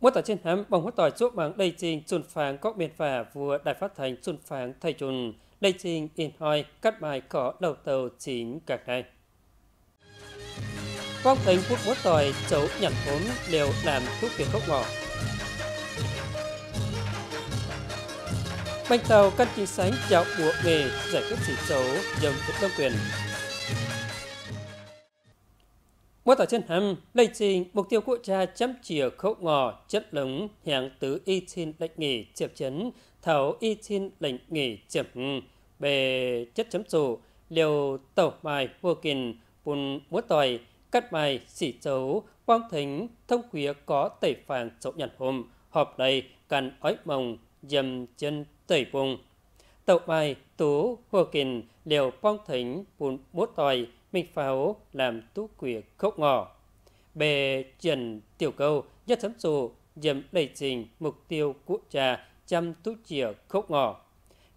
Mỗi tòa trên hám bằng mỗi tòa chuốc bằng đầy trình chuẩn phàng có biển phà vừa đại phát thành chuẩn phàng thầy chuẩn đầy trình in hoi cắt bài có đầu tàu chính cảng này. Quang thành phút mỗi tòi chấu nhặt vốn đều làm thuốc việc gốc ngỏ. Bánh tàu căn chính sánh dạo bùa nghề giải quyết chỉ chấu dòng thực tâm quyền quá tỏ chân hâm lây trình mục tiêu quốc gia chấm chìa khẩu ngò chất lống hàng tứ y xin lệnh nghỉ chẹp chấn thảo y xin lệnh nghỉ chẹp bề chất chấm chủ liều tẩu mài vô kình bùn múa tòi cắt mài xỉ chấu quang thính thông khuya có tẩy phàng chậu nhặt hôm họp đầy càn ói mồng dầm chân tẩy vùng tẩu mài tú vô kình liều quang thính bùn múa tòi mình pháo làm tú quỷ khốc ngỏ. Bề trần tiểu câu nhất thấm sù dầm đầy trình mục tiêu của trà chăm tú chìa khốc ngỏ.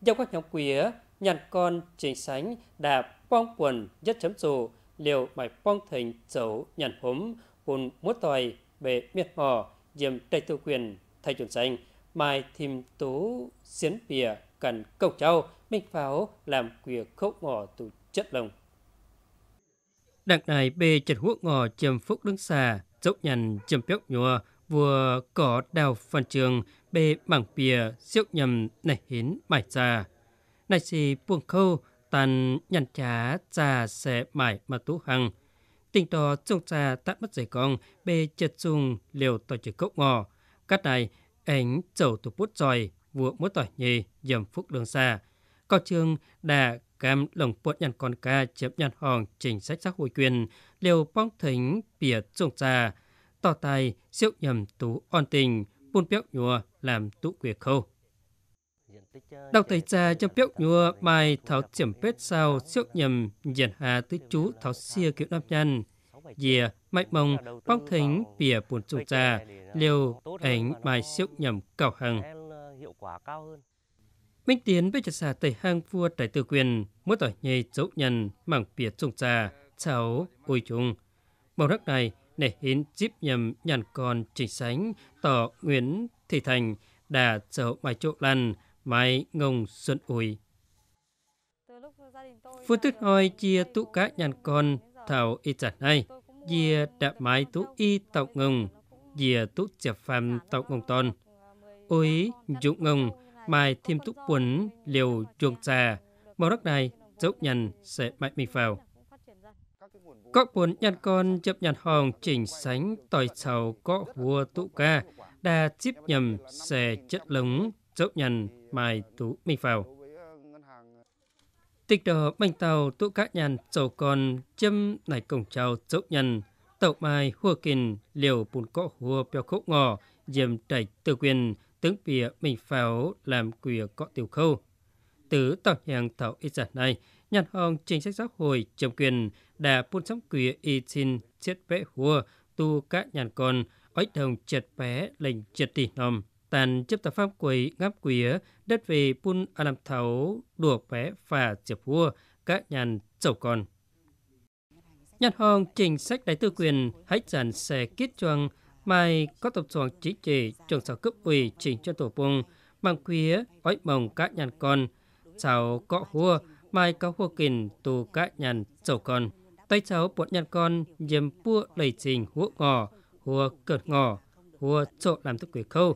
Giao các nhóm quỷ nhặt con trình sánh đạp phong quần nhất chấm sù liều mày phong thành chấu nhặt hốm bùn múa tòi bề miệt mò dìm đầy tự quyền thay chuẩn sánh mai thìm tú xiến bìa cần cầu châu minh pháo làm quỷ khốc ngỏ tù chất lồng đặng đài bê chật huốc ngò chầm phúc đứng xa dốc nhằn chầm bốc nhua vừa có đào phần trường, bê bằng bìa, siêu nhầm này hến mải già. Này xì buông khâu, tàn nhằn trá, già sẽ mải mà tú hằng. Tình to trông trà tắt mất giày con, bê chật dùng liều tỏ chữ cốc ngò. cắt này, ánh chầu tục bút tròi, vừa mốt tỏi nhì, dầm phúc đường xa. Có trường đã cam lồng bộ nhân con ca chếp nhân hòn chính sách xã hội quyền liều bóng thính bìa trông trà tỏ tài siêu nhầm tú on tình buôn béo nhùa làm tụ quỷ khâu đọc thấy cha cho béo nhùa mai tháo chiểm bết sau siêu nhầm diện hà tứ chú tháo xia kiểu nam nhân dìa mạnh mông bóng thính bìa buồn trông trà liều ảnh mai siêu nhầm cào hằng hiệu quả cao hơn Minh Tiến bây giờ xả tẩy hang vua tại tư quyền, mất tỏi nhây dấu nhân, mảng biệt trùng trà, cháu, ôi chung. Bằng đất này, nể hiến chíp nhầm nhàn con trình sánh, tỏ Nguyễn Thị Thành, đà cháu mai chỗ lăn, mai ngông xuân ủi. Vua tuyết hoi chia tụ cá nhàn con, thảo y chặt này, dìa đã mái tụ y tạo ngông, dìa tụ chẹp phàm tạo ngông ton. Ôi, dụng ngông, mai thêm túc quẩn liều chuồng trà, màu đất này dốc nhằn sẽ mạnh mình vào. Có bốn nhăn con chấp nhăn hòn chỉnh sánh tỏi sầu có vua tụ ca, đa chip nhầm xe chất lống dốc nhằn mai tú mình vào. Tịch đỏ bánh tàu tụ các nhàn sầu con châm này cổng trào dốc nhằn, tàu mai hua kìn liều bùn cọ hua bèo khốc ngò, diêm trạch tự quyền, tướng Bìa mình Pháo làm quyền có tiểu khâu. Từ tổng hàng thảo ít giả này, nhận hồng chính sách xã hội trầm quyền đã buôn sống quỷ y xin chết vẽ hùa tu cả nhàn con ếch đồng chật bé lệnh chật tỷ nòm tàn chấp tập pháp quỷ ngáp quỷ đất về buôn à làm thấu đùa bé và chập hùa các nhàn chầu con nhàn hồng chính sách đại tư quyền hãy dàn xe kết choang mai có tập đoàn chỉ trị trường sở cấp ủy chỉnh cho tổ bùng mang quý ói mồng cá nhàn con cháu cọ hua mai có hua kình tù cá nhàn chầu con tay cháu bọn nhàn con dìm pua đầy trình hua ngò hua cợt ngò hua trộn làm thức quỷ khâu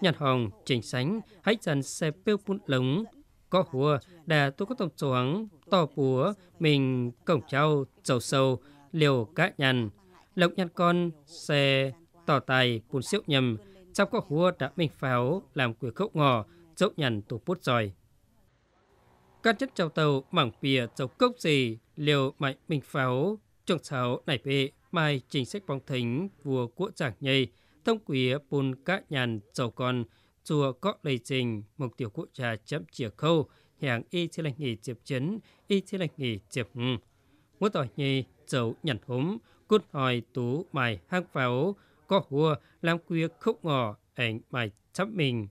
nhàn hồng chỉnh sánh hãy dần xe bêu bún lống có hùa đà tôi có tổng xuống to búa mình cổng trao chầu sâu liều cá nhằn lộc nhằn con xe tỏ tài bùn siêu nhầm trong các hùa đã mình pháo làm quỷ khốc ngò dốc nhằn tổ bút giỏi các chất chào tàu mảng pìa dấu cốc gì liều mạnh mình pháo trong sáu nảy bệ mai chính sách bóng thính vua của giảng nhây thông quý bùn cá nhàn dầu con chùa có đầy trình mục tiêu quốc gia chấm chìa khâu hàng y thế lành nghỉ chịp chấn y thế lành nghỉ chịp ngũ tỏi nhì dầu nhằn húm cút hỏi tú mài hang pháo có hùa làm quyê khúc ngỏ ảnh mài chấp mình.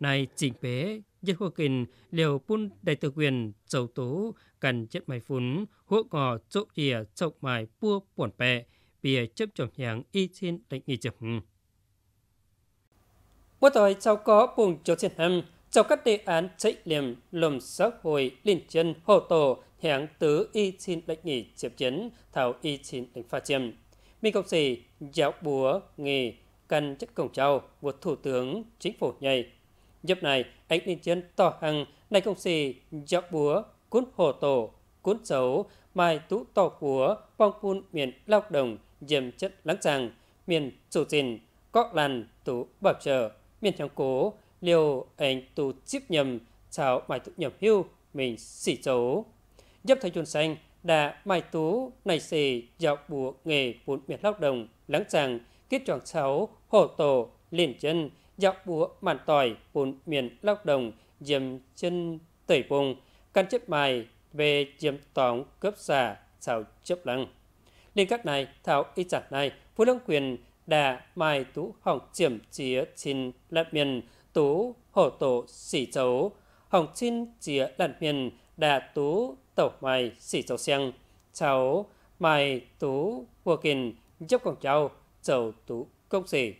Này trình bế, dân hoa kinh liều bun đại tự quyền châu tố cần chất mài phún hua ngỏ chỗ địa chọc mài bua buồn bẹ bìa chấp chồng nhàng y trên đánh nghi chậm. Bố tôi cháu có bùng chỗ trên hầm trong các đề án chạy liềm lùm xã hội liên chân hồ tổ hàng tứ y chín đánh nghỉ chiếm chiến thảo y chín đánh pha chiêm Minh Công Sĩ, Giáo Búa, Nghề, Căn Chất Cổng Châu của Thủ tướng Chính phủ nhầy. Dịp này, anh lên chân tỏ hằng nay Công Sĩ, Giáo Búa, Cún Hồ Tổ, Cún Sấu, Mai Tú Tổ Búa, Phong Phun Miền Lao Đồng, Diệm Chất lắng Giang, Miền Chủ Dình, có Làn, Tú Bảo Trở, Miền Trang Cố, Liều Anh Tú Chíp Nhầm, Chào Mai Tú Nhầm Hưu, mình xỉ chấu. Dấp thấy chuồn xanh, đã mai tú nảy xì dọc buộc nghề vốn miệt lao động lắng rằng kết chọn sáu hổ tổ liền chân dọc buộc màn tỏi vốn miền lao động dầm chân tẩy vùng căn chấp mài về dầm tóng cướp xả xào chấp lăng liên các này thảo ý chặt này phú long quyền đã mai tú hỏng chiếm chía xin lạt miền tú hổ tổ xỉ chấu hỏng xin chía lạt miền đã tú tàu mày xỉ cháu xăng cháu mày tú vô kìn giúp con cháu cháu tú công xỉ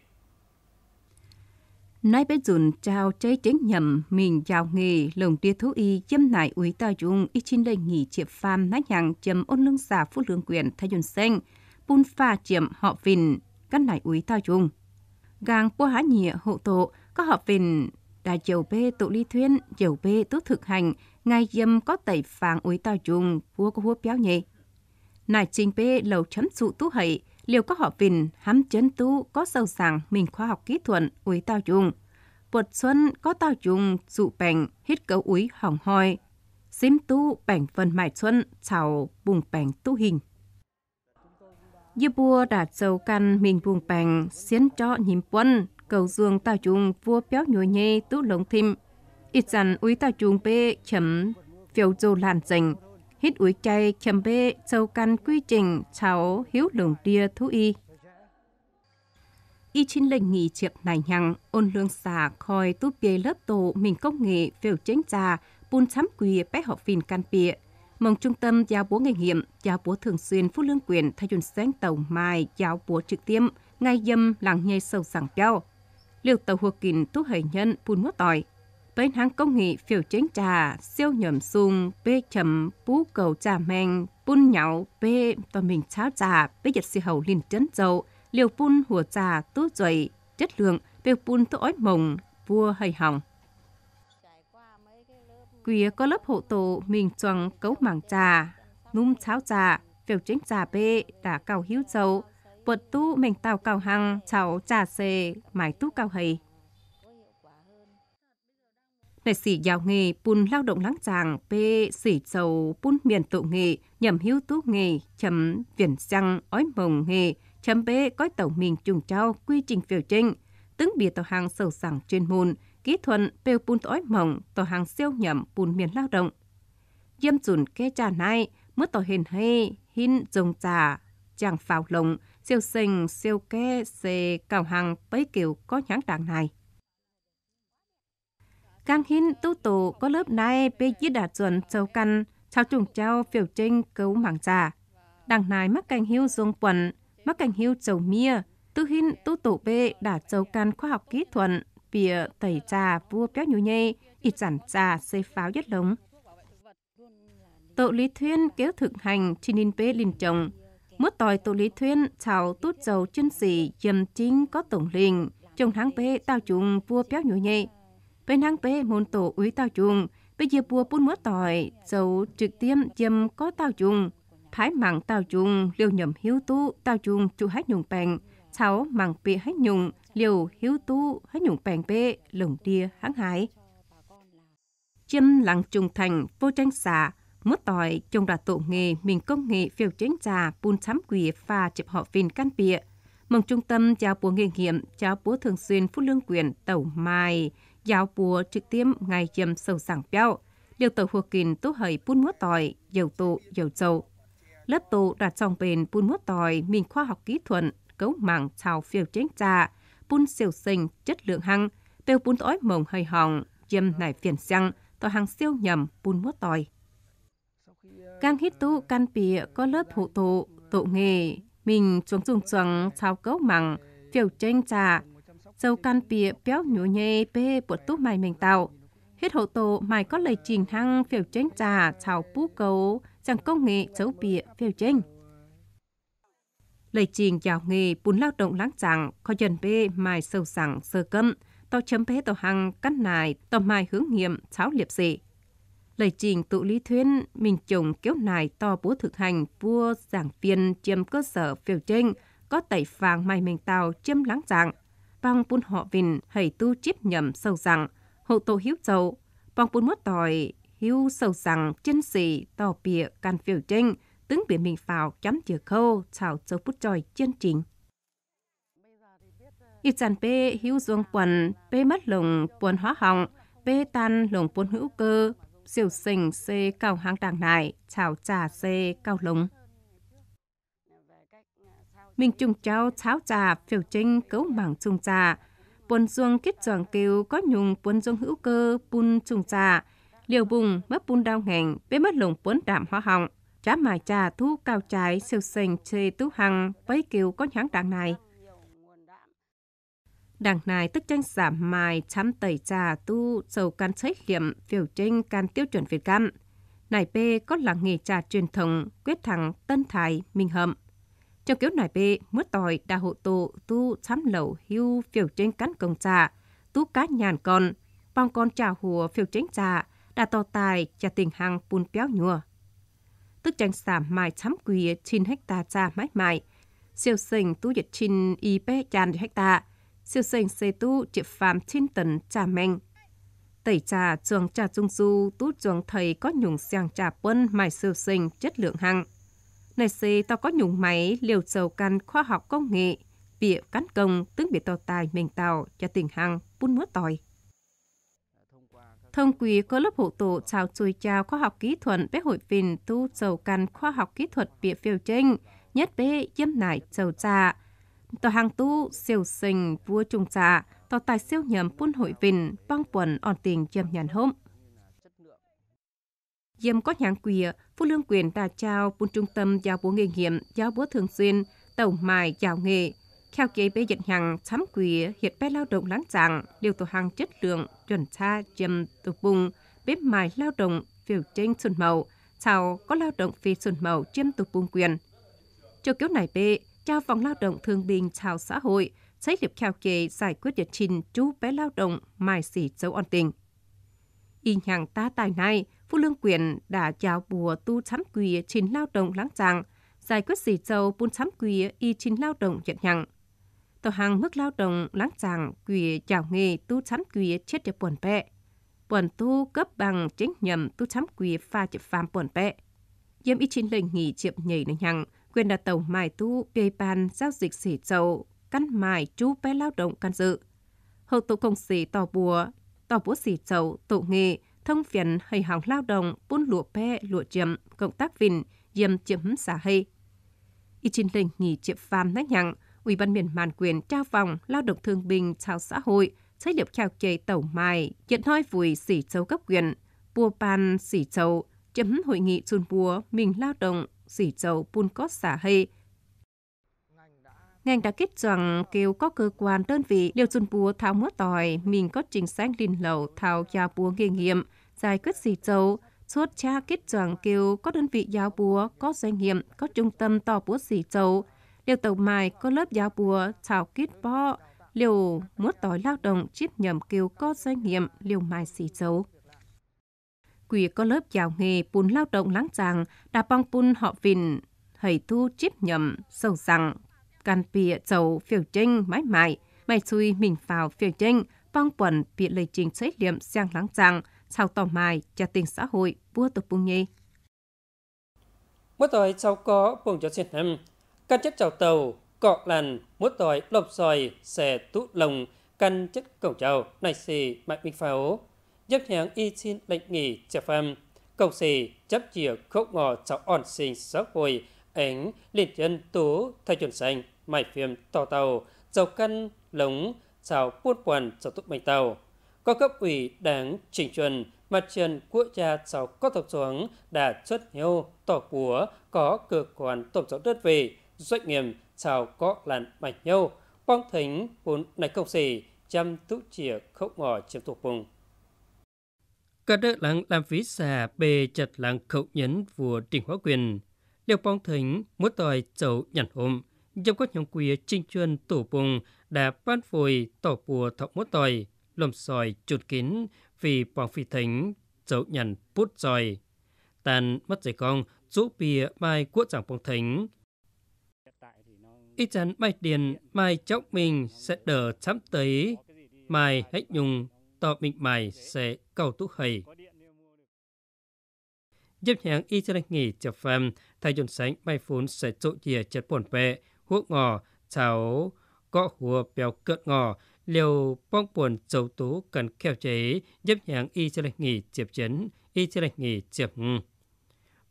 nói bé dùn trao chế tránh nhầm mình chào nghề lồng tia thú y châm nải úy ta dùng y chín đây nghỉ chiệp pham nát nhàng chấm ôn lương giả phú lương quyền thay dùn xanh bun pha chiệm họ vìn cắt nại úy ta dùng gàng po há nhịa hộ tổ có họ vìn đa chiều bê tụ lý thuyên, chiều bê tốt thực hành, ngay dâm có tẩy phàng úi tao chung, vua có vua béo nhẹ. Nài trình bê lầu chấm dụ tú hậy, liệu có họ vìn, hám chấn tú có sâu sàng mình khoa học kỹ thuật úi tao chung. Bột xuân có tao chung, dụ bành, hít cấu úi hỏng hoi. Xím tú bành phần mại xuân, chào bùng bành tú hình. Dư bùa đã dầu căn mình bùng bèn xiến cho nhím quân, cầu dương tao chung vua béo nhồi nhê tú lồng thim ít dàn úi tao chung bê chấm phiêu dô làn dành hít úi chay chấm bê sâu căn quy trình cháu hiếu lồng tia thú y y chín lệnh nghỉ chiệp này nhằng ôn lương xà khỏi tú bê lớp tổ mình công nghệ phiêu chính trà buôn sắm quỳ bé họ phìn can bịa mong trung tâm giáo búa nghề nghiệm giáo búa thường xuyên phú lương quyền thay dùn sáng tàu mai giáo búa trực tiếp ngay dâm làng nhây sâu sảng béo liệu tàu hồ kín tu hầy nhân bùn mốt tỏi. Bên hàng công nghị phiểu chính trà, siêu nhầm sung, bê chấm, bú cầu trà men, bún nhậu, bê tòa mình cháo trà, bê giật si hầu liền trấn dầu, liều bún hùa trà tu dậy, chất lượng, bê bún tu ói mồng, vua hầy hỏng. Quía có lớp hộ tổ mình choàng cấu mảng trà, núm cháo trà, phiểu chính trà bê, đã cầu hiếu dầu, bột tu mình tàu cao hăng cháu trà xê mái tu cao hầy đại sĩ giàu nghề bùn lao động lắng tràng pê sĩ sầu bùn miền tụ nghề nhầm hữu tú nghề chấm viền xăng ói mồng nghề chấm bê có tàu mình trùng trao quy trình phiêu trinh tướng bìa tàu hàng sầu sảng chuyên môn kỹ thuật pêu bùn ói mồng tàu hàng siêu nhầm bùn miền lao động diêm chùn kê trà nay mất tàu hiền hay hin dùng trà chàng phào lồng siêu sinh, siêu kê, xê, cầu hằng, bấy kiểu có nhãn đạn này. Cam hin tu tù có lớp này bê dí đạt chuẩn châu căn, chào trùng trao phiểu trinh cứu mảng giả. đằng này mắc cành hiu dương quần, mắc cành hiu châu mía tư hin tu tù bê đã châu căn khoa học kỹ thuật, bìa tẩy trà vua béo nhu nhê, ít giản trà xây pháo nhất lống. Tổ lý thuyên kéo thực hành chi ninh bê linh trồng mất tòi tổ lý thuyên chào tút dầu chân sĩ dầm chính có tổng linh trong tháng bế tao chung vua béo nhủ nhẹ bên tháng bế môn tổ úy tao chung bây giờ vua bún mất tòi dầu trực tiếp dầm có tao chung thái mạng tao chung liều nhầm hiếu tu tao chung chu hát nhung bèn sáu mạng bị hát nhung liều hiếu tu hát nhung bèn bê lồng đia hãng hải chim lặng trùng thành vô tranh xạ mất tỏi trong đạt tổ nghề mình công nghệ phiêu chính trà bùn chấm quỷ và chụp họ viên căn bịa mừng trung tâm giáo búa nghề nghiệm giáo búa thường xuyên phút lương quyền tẩu mai giáo búa trực tiếp ngày chiêm sầu sảng béo điều tàu hồ kín tốt hầy bún mướt tỏi dầu tụ dầu dầu lớp tụ đạt trong bền bún mướt tỏi mình khoa học kỹ thuật cấu mảng chào phiêu chính trà bún siêu sinh chất lượng hăng bêu bún tỏi mồng hơi hỏng chiêm nải phiền xăng tỏi hàng siêu nhầm bún mướt tỏi Càng hít tu căn bìa có lớp hộ tụ, tụ nghề. Mình xuống dùng chuồng sao cấu mặn, phiêu tranh trà. Dâu căn bìa béo nhú nhê bê bột tu mày mình tạo. Hết hộ tụ mày có lời trình hăng phiêu tranh trà chào bú cấu chẳng công nghệ dấu bìa phiêu tranh. Lời trình chào nghề bún lao động láng chẳng, có dần bê mài sâu sẵn sơ câm. Tàu chấm bê tàu hăng cắt nài, tàu mài hướng nghiệm cháo liệp dị lời trình tụ lý thuyết mình chủng kéo nài to búa thực hành vua giảng viên chiếm cơ sở phiêu tranh có tẩy vàng mày mình tàu chiếm láng dạng bằng bún họ vìn hãy tu chiếp nhầm sâu rằng hộ tổ hiếu dậu bằng bún mất tỏi hiếu sâu rằng chân sĩ to bịa can phiêu tranh tướng biển mình vào chấm chừa khâu chào châu bút tròi chân trình y chăn bê hiếu dương quần bê mất lồng quần hóa hỏng bê tan lồng quần hữu cơ diều sình xê cao hang đàng này, chào trà xê cao lùng. Minh chung cháu cháo trà phiêu trinh cấu mảng chung trà, buồn dương kết giòn kiều có nhung buồn dương hữu cơ bun chung trà, liều bùng mất bun đau ngành, bế mất lùng buồn đạm hóa họng, trá mài trà thu cao trái siêu sình chê tú hằng với kiều có nhãn đàng này. Đảng này tức tranh giảm mài chăm tẩy trà tu sầu can sách hiểm phiểu trinh can tiêu chuẩn Việt Nam. Nải p có làng nghề trà truyền thống quyết thắng Tân Thái, Minh Hậm. Trong kiểu nải p mướt tỏi đa hộ tụ tu chăm lẩu hưu phiểu trinh cắn công trà, tu cá nhàn con, bằng con trà hùa phiểu trinh trà, đã tò tài trà tình hàng bùn béo nhùa. Tức tranh giảm mài chăm quỳ trên hecta trà mãi mãi, siêu sình tu dịch trên y bê tràn hecta, siêu sinh xe tu chỉ phạm thiên tần trà mạnh. Tẩy trà trường trà trung du tu trường thầy có nhùng sàng trà quân mài siêu sinh chất lượng hạng. Này xe tao có nhùng máy liều dầu căn khoa học công nghệ, bịa cán công tướng bị tàu tài mình tàu cho tình hằng bún múa tỏi. Thông quý có lớp hộ tổ chào chùi chào khoa học kỹ thuật bé hội phình tu dầu căn khoa học kỹ thuật bịa phiêu trinh nhất bé dâm nải dầu trà, tòa hàng tu siêu sinh vua trung trà tòa tài siêu nhầm bún hội vinh băng quần on tình châm nhàn hôm dâm có nhãn quỷ phụ lương quyền đà trao bún trung tâm giáo búa nghề nghiệm giáo búa thường xuyên tàu mài giáo nghề theo kế bế dẫn hàng chấm quỷ hiện bế lao động láng giảng điều tổ hàng chất lượng chuẩn xa châm tổ vùng bếp mài lao động phiêu trên xuân màu sau có lao động phi xuân màu chiêm tục vùng quyền cho kiểu này bê cho vòng lao động thường bình chào xã hội, xây hiệp khao kê giải quyết địa trình chú bé lao động mai xỉ dấu on tình. Y nhàng ta tài này, Phu Lương Quyền đã chào bùa tu chám quỳ trình lao động lắng giàng, giải quyết xỉ châu buôn chám quỳ y trình lao động nhận nhặng. tàu hàng mức lao động lắng giàng quỳ chào nghề tu chám quỳ chết địa buồn bẹ. Buồn tu cấp bằng chính nhầm tu chám quỳ pha chập phàm buồn bẹ. Dâm y trình lệnh nghỉ chiệp nhảy nâng nhặng, quyền đặt tàu mài tu pan giao dịch xỉ dầu, cắt mài chú bé lao động can dự. Hợp tụ công xỉ tò bùa, tò bùa xỉ dầu, tụ nghề, thông phiền hay hỏng lao động, buôn lụa pe, lụa chiếm, cộng tác vịnh, dầm chiếm xả hay. Y Chin Linh nghỉ triệu phàm nhắc nhặng, Ủy ban miền màn quyền trao vòng lao động thương binh chào xã hội, xây lập khảo chế tàu mài, nhận thôi vùi xỉ châu cấp quyền, bùa pan xỉ châu, chấm hội nghị chun bùa, mình lao động dỉ dầu Bunkot xả hệ. Ngành đã kết rằng kêu có cơ quan đơn vị liều dùn búa tháo mưa tỏi, mình có chính sách linh lầu tháo gia búa nghề nghiệm, giải quyết dỉ dầu, suốt cha kết rằng kêu có đơn vị giáo búa, có doanh nghiệp, có trung tâm tỏ búa dỉ dầu, liều tàu mài có lớp giáo búa, thảo kết bó, liều múa tỏi lao động chip nhầm kêu có doanh nghiệp, liều mài xì dầu quỷ có lớp giáo nghề bùn lao động lắng chàng đã bong bùn họ vìn hầy thu chip nhầm sâu rằng can pịa chầu phiêu trinh mãi mãi mày xui mình vào phiêu trinh bong quần bị lây trình xây liệm sang lắng chàng sau tò mài cho tình xã hội vua tục bùng nhi mỗi tối sau có bùng cho xin em can chất chào tàu cọ làn mỗi tối lộc xoài xẻ tụ lồng căn chất cổng chào này xì mạnh mình pháo giấc hẹn y xin lệnh nghỉ chè phàm cầu xì chấp chìa khốc ngò cháu ổn sinh sắc hồi ảnh liền chân tú thay chuẩn xanh mải phim tò tàu dầu căn lống xào buôn quần cháu túc bánh tàu có cấp ủy đảng chỉnh chuẩn mặt trần quốc gia cháu có tập xuống đã xuất hiệu tỏ của có cơ quan tổng giáo đất vị doanh nghiệp cháu có làn mạch nhau quang thính vốn này công xì chăm túc chìa khốc ngò chiếm thuộc vùng Cả đỡ lặng làm phí xà bề chật lặng khẩu nhấn vua trình hóa quyền. Liệu bóng thính múa tòi chậu nhằn hôm, dòng các nhóm quỷ trinh chuyên tổ bùng đã ban phùi tổ bùa thọc múa tòi, lồng sòi chuột kín vì bóng phi thính chậu nhằn bút rồi. Tàn mất giấy con chú bìa mai của giảng bóng thính. Ít chắn mai điền mai chóc mình sẽ đỡ chăm tới mai hãy nhung tộc mình mày sẽ cầu túc hầy. Dịp nhàng y chân nghỉ chập phàm, thay dồn sánh may phún sẽ trụ dìa chất bổn vệ, huốc ngò, cháo, có hùa béo cợt ngò, liều bong buồn châu tú cần kheo chế, dịp nhàng y chân nghỉ chập chấn, y chân nghỉ chập ngư.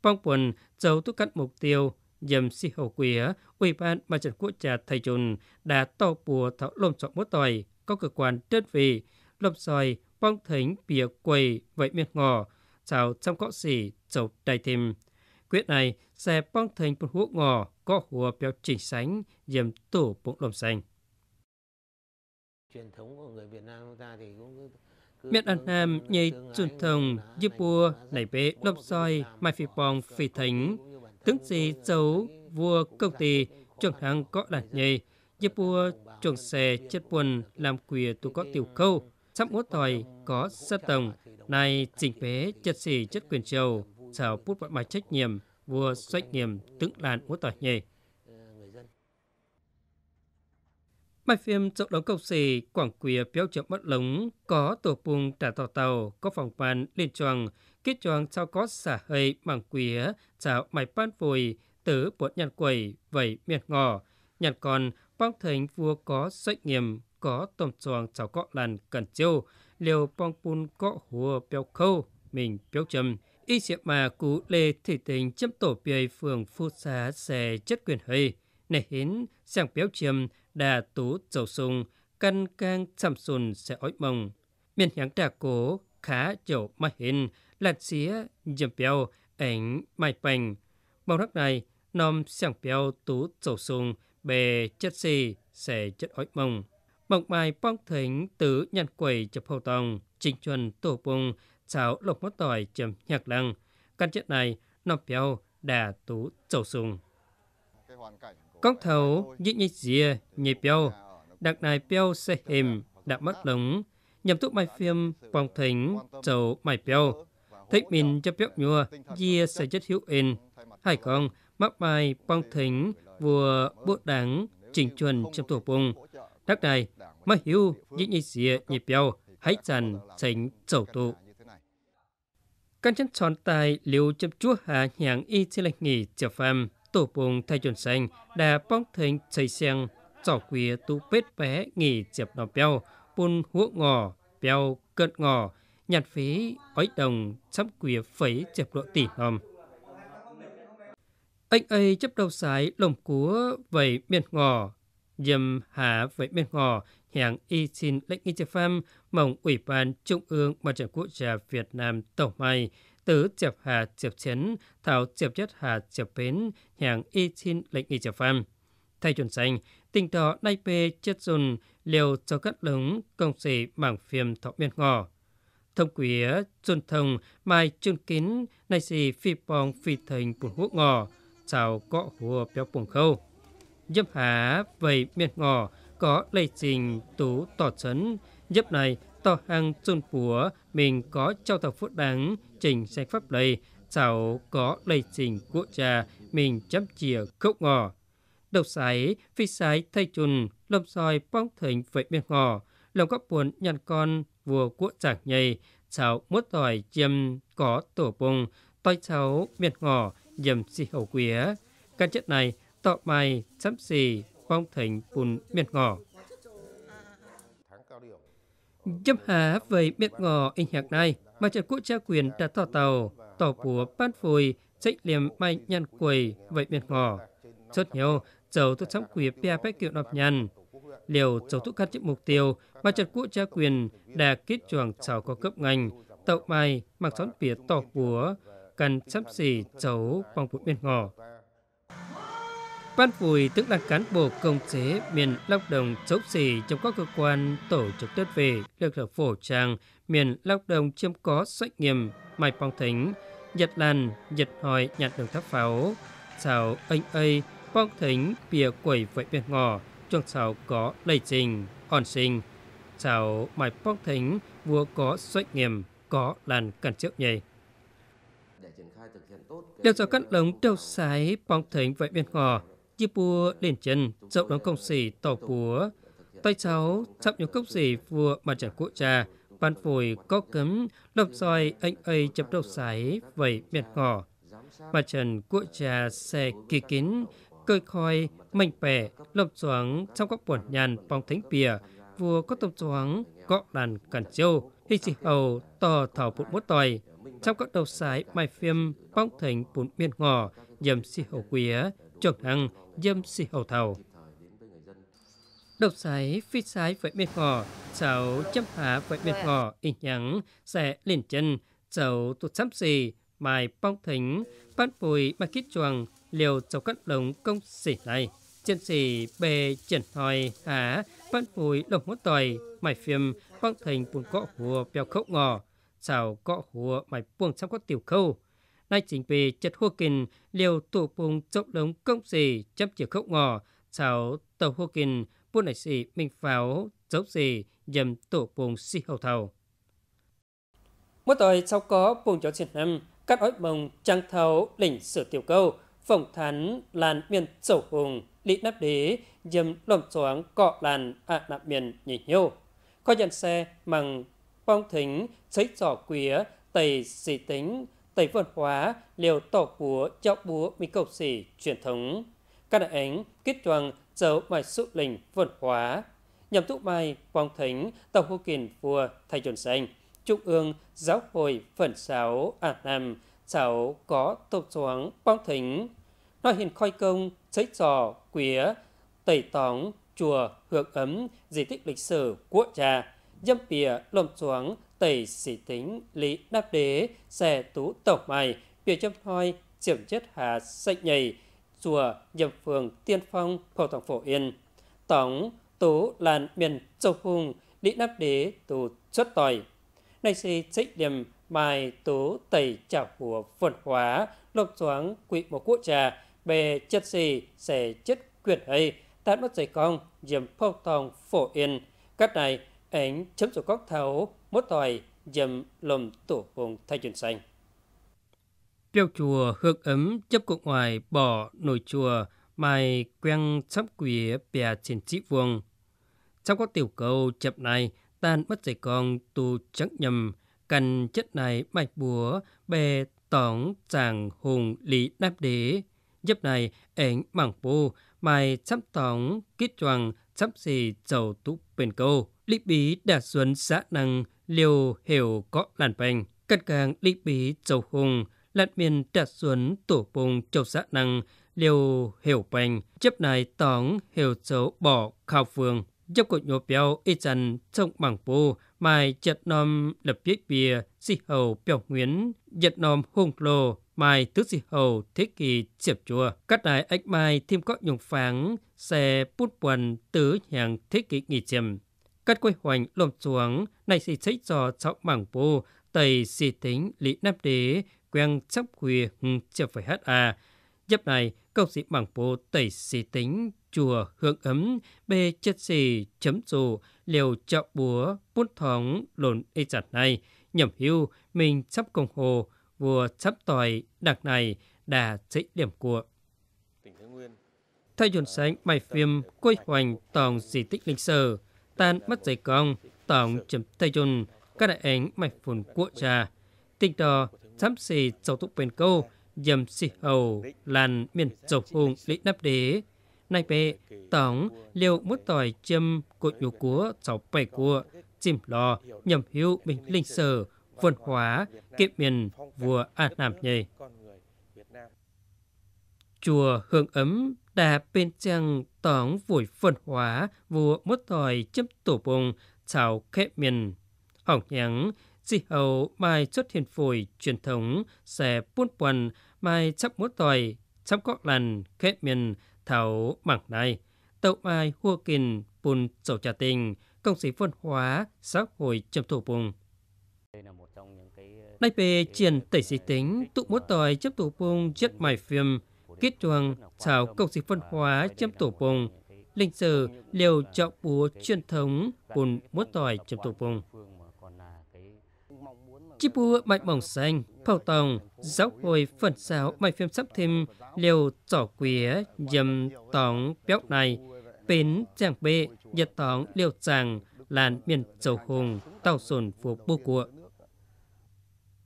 Bong buồn châu tú cắt mục tiêu, dầm si hầu quía, ủy ban mặt trận quốc gia thầy chùn đã to bùa thảo lôm trọng mốt tòi, có cơ quan đơn vị lấp xoài, bong thính bìa quầy vậy miệt ngò, chào trong có xỉ chậu đầy thêm. Quyết này sẽ bong thính một hũ ngò, có hùa béo chỉnh sánh, dìm tổ bụng lồng xanh. Truyền thống của người Việt Nam chúng ta thì cũng Miệt ăn nam nhây truyền thông, như bua, nảy bế, lấp xoay mai phi bong, phi thính, tướng gì dấu, vua công ty, trường thắng có đàn nhây, như bua, trường xe, chết buồn, làm quỷ tu có tiểu câu, Sắp ngốt thời có sắp tổng, này chỉnh phế chất sĩ chất quyền châu, xảo bút bọn mạch trách nhiệm, vua xoách nhiệm tướng làn ngốt tỏi nhề. Mai phim trọng đấu cầu xì, quảng quìa béo chậm mất lống, có tổ bùng trả tàu tàu, có phòng bàn liên choàng, kết choàng sao có xả hơi mảng quìa, chào mày pan vùi, tử bột nhàn quẩy, vẩy miệt ngò. Nhàn còn, bong thành vua có xoách nghiêm, có tổng chuang cháu cọ làn cần chiêu liều bong pun cọ hùa béo khâu mình béo trầm y sẽ mà cú lê thị tình chấm tổ bề phường phu xá xe chất quyền hơi này hiến sang béo trầm đà tú chầu sùng căn cang chăm sùn sẽ ói mông miền hàng trà cố khá chầu mà hiến lạt xía dầm béo ảnh mai bành bao rắc này nom sang béo tú chầu sùng bề chất xì sẽ chất ói mông mộng bài bong thính tứ nhân quầy chập hậu tòng, trình chuẩn tổ bùng, cháo lộc mất tỏi chấm nhạc lăng. Căn chuyện này, nọc béo đà tú chầu sùng. công thầu như nhị dìa, nhị béo, đặc này béo xe hìm, đã mất lống, nhằm thúc mai phim bong thính chầu mai béo. thấy mình cho béo nhua, dìa sẽ chất hữu in. Hải con, mắc bài bong thính vừa bộ đáng trình chuẩn trong tổ bùng Nước này mà hiểu những gì nghĩa nhịp bèo hãy dần tránh chầu tụ. Căn chân tròn tài liều chấm chúa hạ nhàng y chế lệch nghỉ trở phàm, tổ bụng thay chuẩn xanh đã bóng thành chảy xeng trò quía tu bếp bé nghỉ chập nọ bèo, bùn hũa ngò, bèo cận ngò, nhặt phí ói đồng sắp quía phấy chập lộ tỉ hòm. Anh ấy chấp đầu sái lồng cúa vầy miệt ngò, dầm hạ với bên ngò hàng y xin lệnh y pham mong ủy ban trung ương mặt trận quốc gia Việt Nam tổng may tứ chập hà chập chấn thảo chập chất hà chập bến hàng y xin lệnh y pham thay chuẩn xanh tình đó nay bê chất dùn liều cho cắt lứng công sĩ mảng phiêm thọ biên ngò thông quỷ trôn thông mai chun kín nay xì phi bong phi thành bùn hút ngò chào cọ hùa béo bùng khâu dấp há vầy miệt ngò có lây trình tủ tỏ chấn dấp này tỏ hàng chôn búa mình có trao tàu phút đáng trình sách pháp lây cháu có lây trình của trà mình chấm chìa khốc ngò độc sái phi sái thay chùn lâm soi bóng thỉnh vầy miệt ngò lòng các buồn nhàn con vua của chạc nhầy cháu mốt tỏi chiêm có tổ bùng toi cháu miệt ngò dầm si hậu quía căn chất này tọ mày chấm xì phong thành bùn miệt ngỏ giúp hà về miệt ngỏ in nhạc này mà trận quốc gia quyền đã tỏ tàu tỏ búa ban phùi trách liềm mai nhăn quầy về miệt ngỏ chốt nhiều chầu tôi chấm quỷ pia bách kiểu nộp nhăn liều chầu thuốc khăn chức mục tiêu mà trận quốc gia quyền đã kết chuồng chào có cấp ngành tậu mai mặc xón pìa tỏ búa cần chấm xì chấu bằng bụi miệt ngỏ Ban Phùi tức là cán bộ công chế miền lao động chống xỉ trong các cơ quan tổ chức tuyết về lực lượng phổ trang miền lao động chiếm có doanh nghiêm mai phong thính nhật làn nhật hỏi nhặt đường tháp pháo chào anh ấy phong thính bìa quẩy vậy biển ngò trong chào có đầy trình on sinh chào mai phong thính vua có doanh nghiêm có làn cần trước nhầy đều do các lống tiêu sái phong thính vậy biển ngò như bùa lên chân rộng đón công sĩ tỏ búa tay cháu chậm những cốc sĩ vừa mà chẳng cụ trà ban phổi có cấm đập roi anh ấy chấm đầu sái vẩy miệt ngỏ mà trần cụ trà xe kỳ kín cơi khói mạnh bẻ lộc xoáng trong các buồn nhàn bóng thánh bìa vừa có tổng xoáng gọ đàn cản châu hình chỉ hầu tò thảo bụt mốt tòi trong các đầu sái mai phim bóng thành bún miệt ngỏ nhầm si hầu quý trưởng năng dâm xì hầu thầu. Độc sái phi sái với bên ngò, cháu châm hạ với bên ngò, in nhắn, sẽ liền chân, cháu tụt xăm xì, mài bong thính, phát bùi mà kít chuồng, liều cháu cắt lồng công xỉ này. Chân xỉ bề trần hòi há, phát bùi đồng hốt tòi, mài phim, bong thính buồn cọ hùa bèo khốc ngò, cháu cọ hùa mài buồn xăm có tiểu khâu, nay chính vì chất hô kinh liều tụ bùng chốc lống công gì chấp chìa khốc ngò cháu tàu hô kinh buôn này sĩ mình pháo chốc gì dầm tụ bùng si hầu thầu mỗi tội sau có bùng chó chiến năm các ối bồng trang thấu lĩnh sử tiểu câu phỏng thắn làn miền sầu hùng lý nắp đế dầm lồm xoáng cọ làn ạ à miền nhỉ nhiêu có dàn xe bằng bong thính xấy giỏ quía tầy xì tính tẩy văn hóa liều tổ búa chọc búa mỹ cầu xỉ truyền thống các đại ánh kết toàn dấu mài sự lình văn hóa nhằm thúc mai quang thính tàu hô kiền vua thay chuẩn xanh trung ương giáo hội phần sáu à nam sáu có tổ xuống quang thính nói hiện khoi công giấy trò quía tẩy tóng chùa hưởng ấm di tích lịch sử quốc trà dâm pìa lồng xuống tẩy sĩ tính lý đáp đế xe tú tổng mày biểu châm thoi chiểm chất hà sạch nhầy chùa nhập phường tiên phong phổ tổng phổ yên tổng tú làn miền châu hùng lý đáp đế tù xuất tỏi nay si trích điểm mai tú tẩy chảo của phật hóa lộp xoáng quỵ một quốc trà bề chất xì xe chất quyển hay tát mất giày con diệm phâu tòng phổ yên cách này ảnh chấm sổ cóc thấu mốt thoại dầm lồm tổ vùng thay chuyển xanh. Treo chùa hương ấm chấp cục ngoài bỏ nồi chùa mai quen sắp quỷ bè trên trị vuông. Trong các tiểu cầu chập này tan mất dạy con tu trắng nhầm cần chất này mạch búa bè tỏng chàng hùng lý đáp đế. Dấp này ảnh mảng bô mai sắp tỏng kít choàng sắp gì dầu túc bền câu lý bí đã xuân xã năng liều hiểu có làn bành. Cắt càng lý bí châu hùng, lạt miền đã xuân tổ bùng châu xã năng liều hiểu bành. Chấp này tóng hiểu châu bỏ khao phường Chấp cột nhô béo y chân trong bằng bù, mai chật nom lập viết bìa, si hầu béo nguyễn, giật nom hung lô, mai tứ si hầu thế kỳ chiệp chùa. Cắt đài ách mai thêm có nhung pháng, xe bút quần tứ hàng thế kỷ nghỉ chiềm Cất quy hoành lồm xuống này xì xích giò chọc mảng bồ, tầy xì tính lý nam đế, quen chấp quỳ hùng chưa phải hát à. Dấp này, câu sĩ mảng bồ tẩy xì tính, chùa hương ấm, bê chất xì, chấm dù, liều chọ búa, bút thóng, lồn y chặt này, nhầm hưu, mình chấp công hồ, vừa chấp tòi, đặc này, đà trích điểm của. thay chuẩn sánh, bài phim, quây hoành, tòng di tích lịch sử tan mất dây cong tổng chấm tay chun các đại ảnh mạch phun cuộn trà tinh đò thám xì sầu tục bền câu dầm xì hầu làn miền sầu hùng lý nắp đế nay bệ tổng liều mút tỏi châm cột nhũ cúa sầu bảy cua chìm lò nhầm hiu bình linh sở vườn hóa kiệm miền vua an nam nhầy chùa hương ấm đà bên trăng tỏng vùi phân hóa vua mất tòi chấm tổ bùng chào khép miền hỏng nhắn di hầu mai xuất hiện phổi truyền thống xe buôn quần mai chấp mất tòi chấp có lần khép miền thảo mảng này tậu mai hua kinh buôn sầu trà tình công sĩ phân hóa xã hội chấm tổ bùng nay về triển tẩy sĩ tính tụ mất tòi chấp tổ bùng chất mài phim kết chuồng, chào công dịch phân hóa chấm tổ bùng, linh sử liều trọng búa truyền thống bùn muốt tỏi chấm tổ bùng. Chi búa mạch mỏng xanh, phao tòng, giáo hồi phần sáo mạch phim sắp thêm liều trỏ quía dầm tóng béo này, bến tràng bê, nhật tóng liều tràng, làn miền dầu hùng, tàu sồn phố bô của.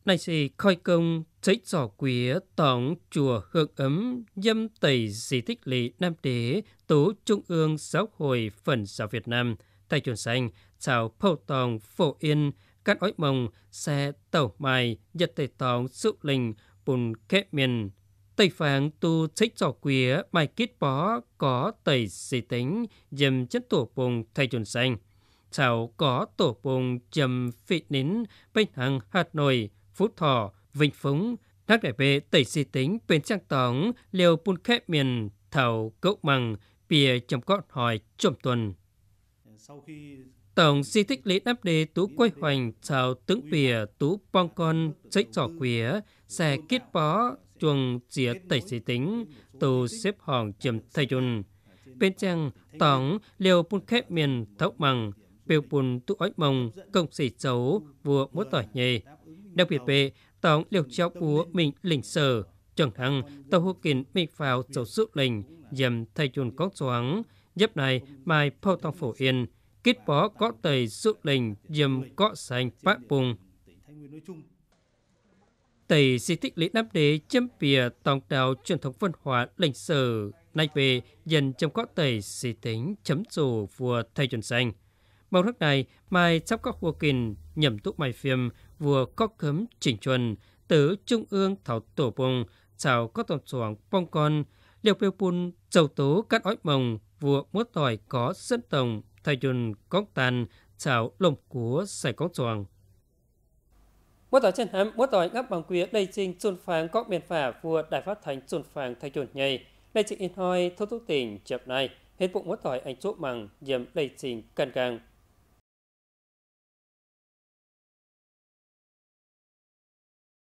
Này sĩ khôi công Trích giỏ quía tổng chùa hương ấm dâm tẩy di tích lý Nam Đế tố Trung ương giáo hội phần giáo Việt Nam tay chuẩn xanh chào phâu tòng phổ yên cắt ói mông xe tàu mài nhật tẩy tòng sự linh bùn kẽ miền tây phàng tu trích giỏ quía mai kít bó có tẩy di tính dâm chất tổ bùng thay chuẩn xanh chào có tổ bùng dâm phị nín bên hàng hà nội phú thọ Vinh Phúng, thác đại vệ tẩy si tính bên trang tóng liều bùn khép miền thảo cậu mằng bìa chấm gót hỏi trộm tuần. Tổng di tích lý đáp đề tú quay hoành chào tướng bìa tú bong con chạy trò quía xe kết bó chuồng chía tẩy si tính tù xếp hòn chấm thay dùn. Bên trang tóng liều bùn khép miền thảo mằng bèo bùn tụ ói mông công xì chấu vua múa tỏi nhì. Đặc biệt về tổng liều cháu của mình lĩnh sở chẳng hằng tàu hô kín mình vào dấu sự lình dầm thay chun có xoáng dấp này mai phô tàu phổ yên kết bó có tầy sự lình dầm có sành phát bùng tầy di tích lý đáp đế châm bìa tàu đào truyền thống văn hóa lĩnh sở nay về dần trong có tầy di tính chấm dù vua thay chuẩn xanh. Màu nước này mai sắp các hua kìn nhầm tụ mai phim vua cốc khấm chỉnh chuẩn tứ trung ương thảo tổ bùng chào có tổng soảng bong con liệu biểu bùn dầu tố cắt ói mồng vua múa tỏi có dân tổng thay dùn cóc tàn chào lồng của sài cóc soảng múa tỏi chân hám múa tỏi ngắp bằng quý đây trình chôn phàng cóc miền phả vua đại phát thánh chôn phàng thay dùn nhầy đây trình in hoi thô thú tỉnh chập này hết bụng múa tỏi anh chỗ bằng dầm đây trình càng càng